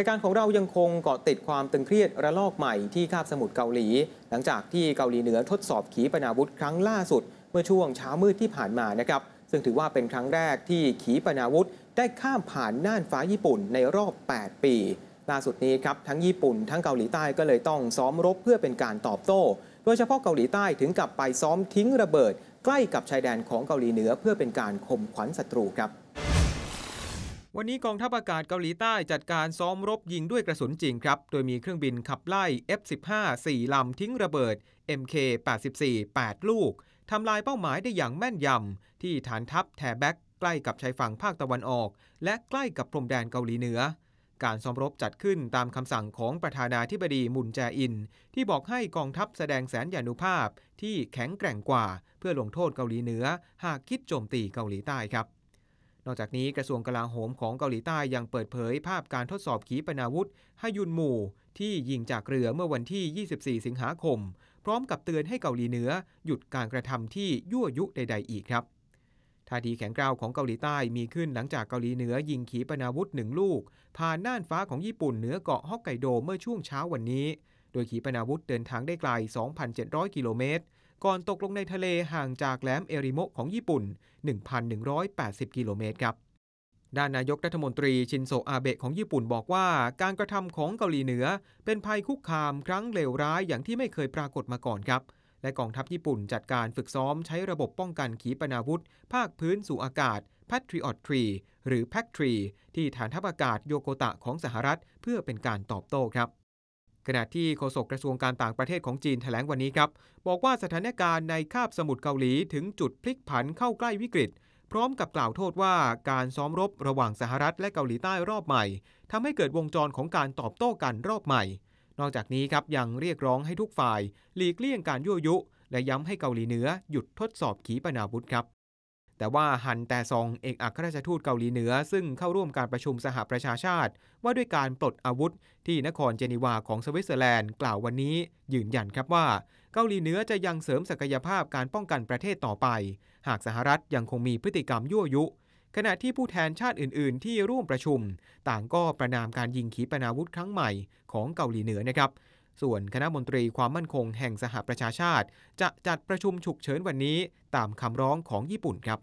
ายการของเรายังคงเกาะติดความตึงเครียดระลอกใหม่ที่คาบสมุทรเกาหลี หลังจากที่เกาหลีเหนือทดสอบขีปนาวุธครั้งล่าสุด เมื่อช่วงเช้ามืดที่ผ่านมานะครับซึ่งถือว่าเป็นครั้งแรกที่ขีปนาวุธได้ข้ามผ่านน่านฟ้าญี่ปุ่นในรอบ 8 ปี ล่าสุดนี้ครับทั้งญี่ปุ่น ทั้งเกาหลีใต้ก็เลยต้องซ้อมรบเพื่อเป็นการตอบโต้ โดยเฉพาะเกาหลีใต้ถึงกับไปซ้อมทิ้งระเบิด ใกล้กับชายแดนของเกาหลีเหนือเพื่อเป็นการข่มขวัญศัตรูครับวันนี้กองทัพอากาศเกาหลีใต้จัดการซ้อมรบยิงด้วยกระสุนจริงครับ โดยมีเครื่องบินขับไล่ F-15 4ลำทิ้งระเบิด MK-84 8ลูก ทำลายเป้าหมายได้อย่างแม่นยำ ที่ฐานทัพแทแบ็กใกล้กับชายฝั่งภาคตะวันออก และใกล้กับพรมแดนเกาหลีเหนือ การซ้อมรบจัดขึ้นตามคำสั่งของประธานาธิบดีมุนแจอิน ที่บอกให้กองทัพแสดงแสนยานุภาพที่แข็งแกร่งกว่าเพื่อลงโทษเกาหลีเหนือหากคิดโจมตีเกาหลีใต้ครับนอกจากนี้กระทรวงกลาโหมของเกาหลีใต้ยังเปิดเผยภาพการทดสอบขีปนาวุธให้ยุนหมู่ ที่ยิงจากเรือเมื่อวันที่ 24 สิงหาคมพร้อมกับเตือนให้เกาหลีเหนือหยุดการกระทำที่ยั่วยุใดๆอีกครับท่าทีแข็งกร้าวของเกาหลีใต้มีขึ้นหลังจากเกาหลีเหนือยิงขีปนาวุธหนึ่งลูกผ่านน่านฟ้าของญี่ปุ่นเหนือเกาะฮอกไกโดเมื่อช่วงเช้าวันนี้ โดยขีปนาวุธเดินทางได้ไกล 2,700 กิโลเมตรก่อนตกลงในทะเลห่างจากแหลมเอริโมะของญี่ปุ่น 1,180 กิโลเมตรครับ ด้านนายกรัฐมนตรี ชินโซอาเบะของญี่ปุ่นบอกว่า การกระทำของเกาหลีเหนือเป็นภัยคุกคามครั้งเลวร้ายอย่างที่ไม่เคยปรากฏมาก่อนครับ และกองทัพญี่ปุ่นจัดการฝึกซ้อมใช้ระบบป้องกันขีปนาวุธ ภาคพื้นสู่อากาศ Patriot Tree หรือ p a c Tree ที่ฐานทัพอากาศโยโกตะของสหรัฐเพื่อเป็นการตอบโต้ครับขณะที่โฆษกกระทรวงการต่างประเทศของจีน แถลงวันนี้ครับบอกว่าสถานการณ์ในคาบสมุทรเกาหลีถึงจุดพลิกผันเข้าใกล้วิกฤต พร้อมกับกล่าวโทษว่าการซ้อมรบระหว่างสหรัฐและเกาหลีใต้รอบใหม่ ทำให้เกิดวงจรของการตอบโต้กันรอบใหม่ นอกจากนี้ครับยังเรียกร้องให้ทุกฝ่าย หลีกเลี่ยงการยั่วยุ และย้ำให้เกาหลีเหนือหยุดทดสอบขีปนาวุธครับแต่ว่าฮันแต่ซองเอกอัครราชทูตเกาหลีเหนือ ซึ่งเข้าร่วมการประชุมสหประชาชาติ ว่าด้วยการปลดอาวุธที่นครเจนีวาของสวิตเซอร์แลนด์กล่าววันนี้ ยืนยันครับว่า เกาหลีเหนือจะยังเสริมศักยภาพการป้องกันประเทศต่อไป หากสหรัฐยังคงมีพฤติกรรมยั่วยุ ขณะที่ผู้แทนชาติอื่น ๆ ที่ร่วมประชุม ต่างก็ประนามการยิงขีปนาวุธครั้งใหม่ของเกาหลีเหนือนะครับส่วนคณะมนตรีความมั่นคงแห่งสหประชาชาติ จะจัดประชุมฉุกเฉินวันนี้ตามคำร้องของญี่ปุ่นครับ